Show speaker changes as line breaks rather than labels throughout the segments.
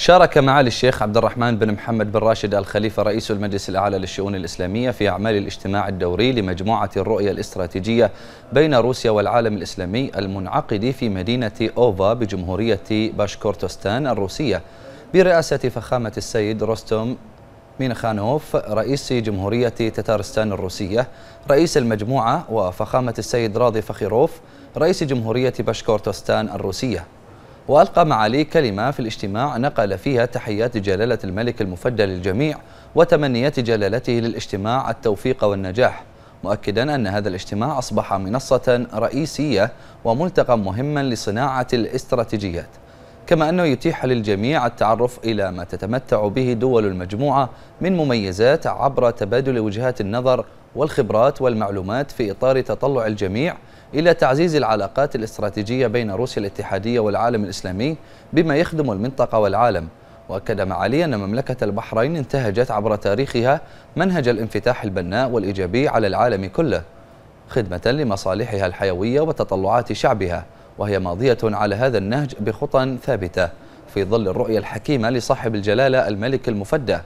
شارك معالي الشيخ عبد الرحمن بن محمد بن راشد الخليفة رئيس المجلس الأعلى للشؤون الإسلامية في أعمال الاجتماع الدوري لمجموعة الرؤية الاستراتيجية بين روسيا والعالم الإسلامي المنعقد في مدينة أوفا بجمهورية باشكورتستان الروسية برئاسة فخامة السيد روستوم مينخانوف رئيس جمهورية تتارستان الروسية رئيس المجموعة وفخامة السيد راضي فخيروف رئيس جمهورية باشكورتستان الروسية وألقى معالي كلمة في الاجتماع نقل فيها تحيات جلالة الملك المفدى للجميع وتمنيات جلالته للاجتماع التوفيق والنجاح مؤكدا أن هذا الاجتماع أصبح منصة رئيسية وملتقى مهما لصناعة الاستراتيجيات كما أنه يتيح للجميع التعرف إلى ما تتمتع به دول المجموعة من مميزات عبر تبادل وجهات النظر والخبرات والمعلومات في إطار تطلع الجميع إلى تعزيز العلاقات الاستراتيجية بين روسيا الاتحادية والعالم الإسلامي بما يخدم المنطقة والعالم وأكد معالي أن مملكة البحرين انتهجت عبر تاريخها منهج الانفتاح البناء والإيجابي على العالم كله خدمة لمصالحها الحيوية وتطلعات شعبها وهي ماضية على هذا النهج بخطى ثابتة في ظل الرؤية الحكيمة لصاحب الجلالة الملك المفدى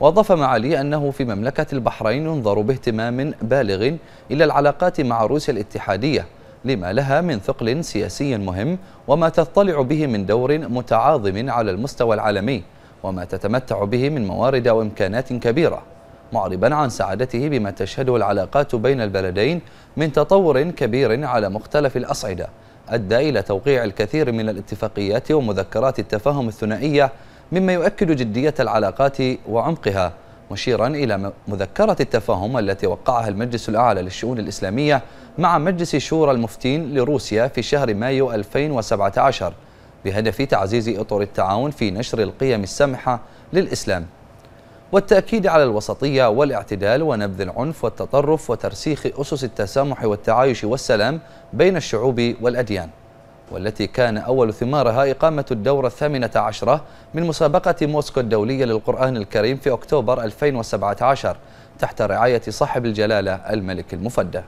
وأضاف معالي أنه في مملكة البحرين ينظر باهتمام بالغ إلى العلاقات مع روسيا الاتحادية لما لها من ثقل سياسي مهم وما تطلع به من دور متعاظم على المستوى العالمي وما تتمتع به من موارد وإمكانات كبيرة معربا عن سعادته بما تشهده العلاقات بين البلدين من تطور كبير على مختلف الأصعدة أدى إلى توقيع الكثير من الاتفاقيات ومذكرات التفاهم الثنائية مما يؤكد جدية العلاقات وعمقها مشيرا إلى مذكرة التفاهم التي وقعها المجلس الأعلى للشؤون الإسلامية مع مجلس شورى المفتين لروسيا في شهر مايو 2017 بهدف تعزيز إطر التعاون في نشر القيم السمحة للإسلام والتأكيد على الوسطية والاعتدال ونبذ العنف والتطرف وترسيخ أسس التسامح والتعايش والسلام بين الشعوب والأديان والتي كان أول ثمارها إقامة الدورة الثامنة عشرة من مسابقة موسكو الدولية للقرآن الكريم في أكتوبر 2017 تحت رعاية صاحب الجلالة الملك المفدى